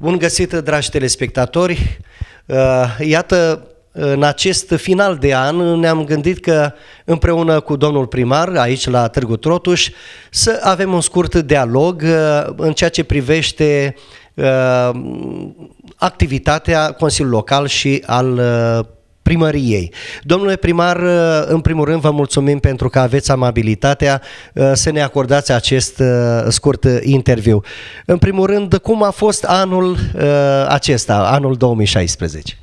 Bun găsit, dragi telespectatori! Uh, iată, în acest final de an ne-am gândit că împreună cu domnul primar aici la Târgu Trotuș să avem un scurt dialog uh, în ceea ce privește uh, activitatea Consiliului Local și al primăriei. Domnule primar, uh, în primul rând vă mulțumim pentru că aveți amabilitatea uh, să ne acordați acest uh, scurt interviu. În primul rând, cum a fost anul acesta, anul 2016?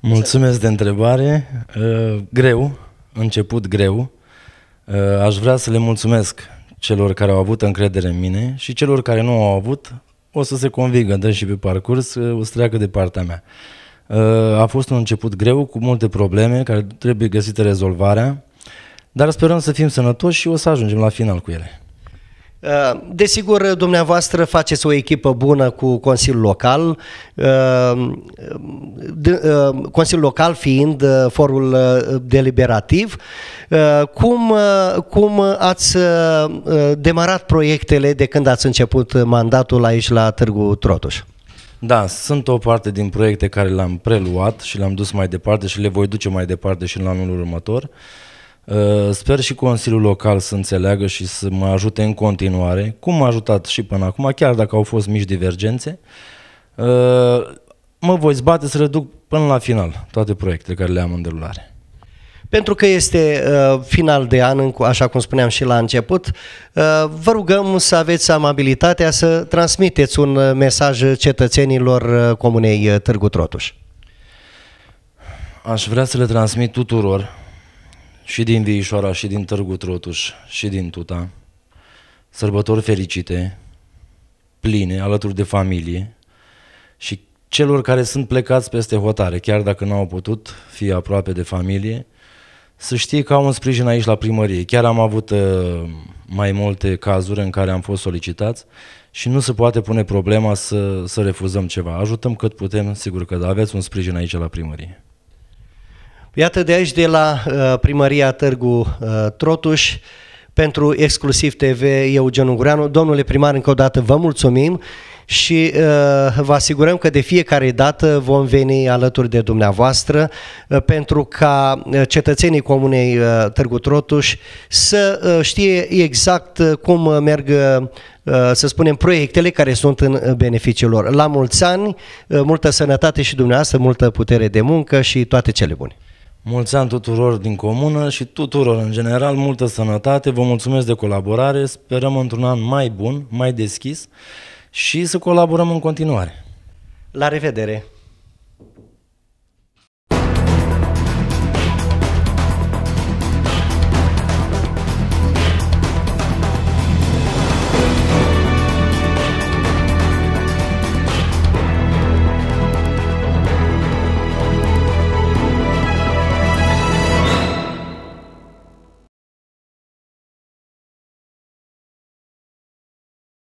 Mulțumesc de întrebare. Greu, început greu. Aș vrea să le mulțumesc celor care au avut încredere în mine și celor care nu au avut, o să se convingă, dă și pe parcurs, o să treacă de partea mea. Uh, a fost un început greu, cu multe probleme care trebuie găsite rezolvarea, dar sperăm să fim sănătoși și o să ajungem la final cu ele. Uh, desigur, dumneavoastră faceți o echipă bună cu Consiliul Local, uh, Consiliul Local fiind forul deliberativ. Cum, cum ați demarat proiectele de când ați început mandatul aici la Târgu Trotuș? Da, sunt o parte din proiecte care le-am preluat și le-am dus mai departe și le voi duce mai departe și în anul următor. Uh, sper și Consiliul Local să înțeleagă și să mă ajute în continuare, cum m-a ajutat și până acum, chiar dacă au fost mici divergențe. Uh, mă voi zbate să reduc până la final toate proiectele care le am în derulare. Pentru că este uh, final de an, așa cum spuneam și la început, uh, vă rugăm să aveți amabilitatea să transmiteți un uh, mesaj cetățenilor uh, Comunei uh, Târgu Trotuș. Aș vrea să le transmit tuturor, și din Viișoara, și din Târgu Trotuș, și din Tuta, sărbători fericite, pline, alături de familie și celor care sunt plecați peste hotare, chiar dacă nu au putut fi aproape de familie, să știi că am un sprijin aici la primărie. Chiar am avut uh, mai multe cazuri în care am fost solicitați și nu se poate pune problema să, să refuzăm ceva. Ajutăm cât putem, sigur că da. Aveți un sprijin aici la primărie. Iată de aici, de la uh, primăria Târgu uh, Trotuș, pentru Exclusiv TV, eu, Ungureanu. Domnule primar, încă o dată vă mulțumim și uh, vă asigurăm că de fiecare dată vom veni alături de dumneavoastră uh, pentru ca uh, cetățenii Comunei uh, Târgu Trotuș să uh, știe exact uh, cum uh, merg uh, să spunem, proiectele care sunt în beneficiul lor. La mulți ani, multă sănătate și dumneavoastră, multă putere de muncă și toate cele bune. Mulți ani tuturor din comună și tuturor în general, multă sănătate, vă mulțumesc de colaborare, sperăm într-un an mai bun, mai deschis și să colaborăm în continuare. La revedere!